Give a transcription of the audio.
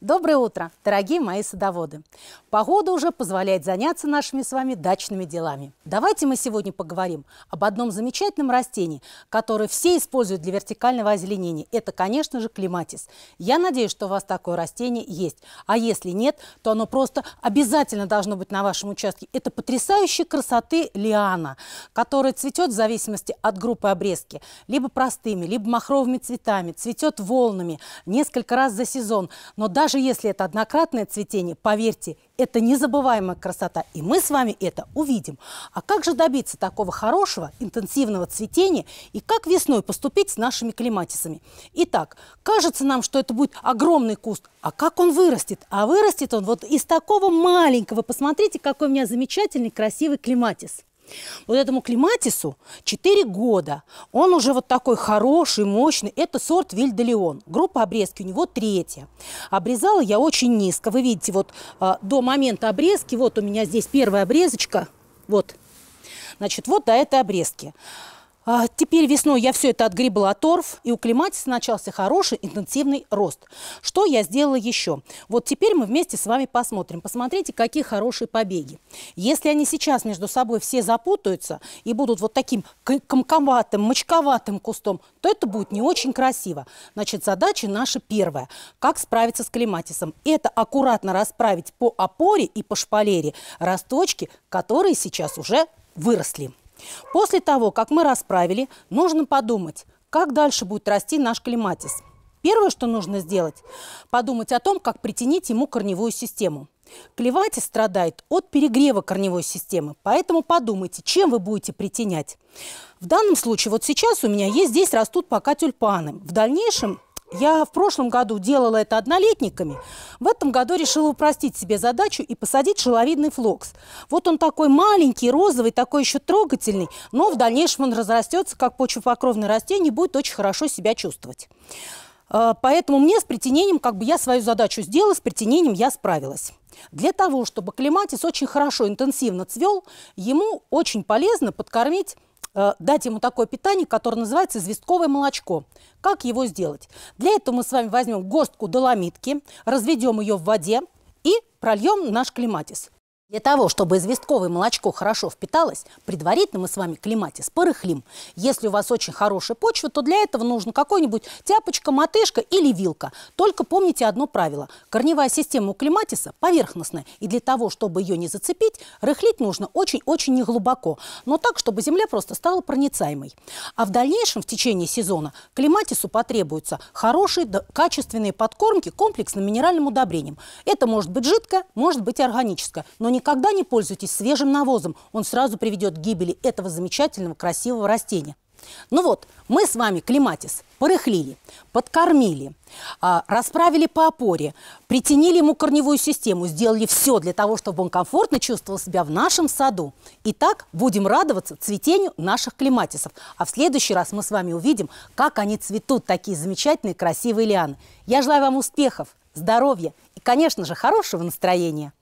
Доброе утро, дорогие мои садоводы! Погода уже позволяет заняться нашими с вами дачными делами. Давайте мы сегодня поговорим об одном замечательном растении, которое все используют для вертикального озеленения. Это, конечно же, клематис. Я надеюсь, что у вас такое растение есть. А если нет, то оно просто обязательно должно быть на вашем участке. Это потрясающей красоты лиана, которая цветет в зависимости от группы обрезки. Либо простыми, либо махровыми цветами, цветет волнами несколько раз за сезон. Но даже даже если это однократное цветение, поверьте, это незабываемая красота, и мы с вами это увидим. А как же добиться такого хорошего, интенсивного цветения, и как весной поступить с нашими клематисами? Итак, кажется нам, что это будет огромный куст, а как он вырастет? А вырастет он вот из такого маленького. Посмотрите, какой у меня замечательный, красивый клематис. Вот этому клематису 4 года. Он уже вот такой хороший, мощный. Это сорт Вильдолеон. Группа обрезки у него третья. Обрезала я очень низко. Вы видите, вот э, до момента обрезки, вот у меня здесь первая обрезочка. Вот. Значит, вот до этой обрезки. А теперь весной я все это отгребла торф, и у клематиса начался хороший интенсивный рост. Что я сделала еще? Вот теперь мы вместе с вами посмотрим. Посмотрите, какие хорошие побеги. Если они сейчас между собой все запутаются и будут вот таким комковатым, мочковатым кустом, то это будет не очень красиво. Значит, задача наша первая. Как справиться с клематисом? Это аккуратно расправить по опоре и по шпалере росточки, которые сейчас уже выросли. После того, как мы расправили, нужно подумать, как дальше будет расти наш клематис. Первое, что нужно сделать, подумать о том, как притянить ему корневую систему. Клеватис страдает от перегрева корневой системы, поэтому подумайте, чем вы будете притенять. В данном случае, вот сейчас у меня есть, здесь растут пока тюльпаны. В дальнейшем я в прошлом году делала это однолетниками. В этом году решила упростить себе задачу и посадить шеловидный флокс. Вот он такой маленький, розовый, такой еще трогательный, но в дальнейшем он разрастется как почвопокровное растение и будет очень хорошо себя чувствовать. Э, поэтому мне с притенением, как бы я свою задачу сделала, с притенением я справилась. Для того, чтобы клематис очень хорошо, интенсивно цвел, ему очень полезно подкормить Э, дать ему такое питание, которое называется известковое молочко. Как его сделать? Для этого мы с вами возьмем горстку доломитки, разведем ее в воде и прольем наш клематис. Для того, чтобы известковое молочко хорошо впиталось, предварительно мы с вами клематис порыхлим. Если у вас очень хорошая почва, то для этого нужно какой-нибудь тяпочка, мотышка или вилка. Только помните одно правило. Корневая система у клематиса поверхностная, и для того, чтобы ее не зацепить, рыхлить нужно очень-очень неглубоко, но так, чтобы земля просто стала проницаемой. А в дальнейшем, в течение сезона, клематису потребуются хорошие, качественные подкормки комплексным минеральным удобрением. Это может быть жидкое, может быть органическое, но не Никогда не пользуйтесь свежим навозом, он сразу приведет к гибели этого замечательного красивого растения. Ну вот, мы с вами клематис порыхлили, подкормили, а, расправили по опоре, притянили ему корневую систему, сделали все для того, чтобы он комфортно чувствовал себя в нашем саду. И так будем радоваться цветению наших клематисов. А в следующий раз мы с вами увидим, как они цветут, такие замечательные, красивые лианы. Я желаю вам успехов, здоровья и, конечно же, хорошего настроения.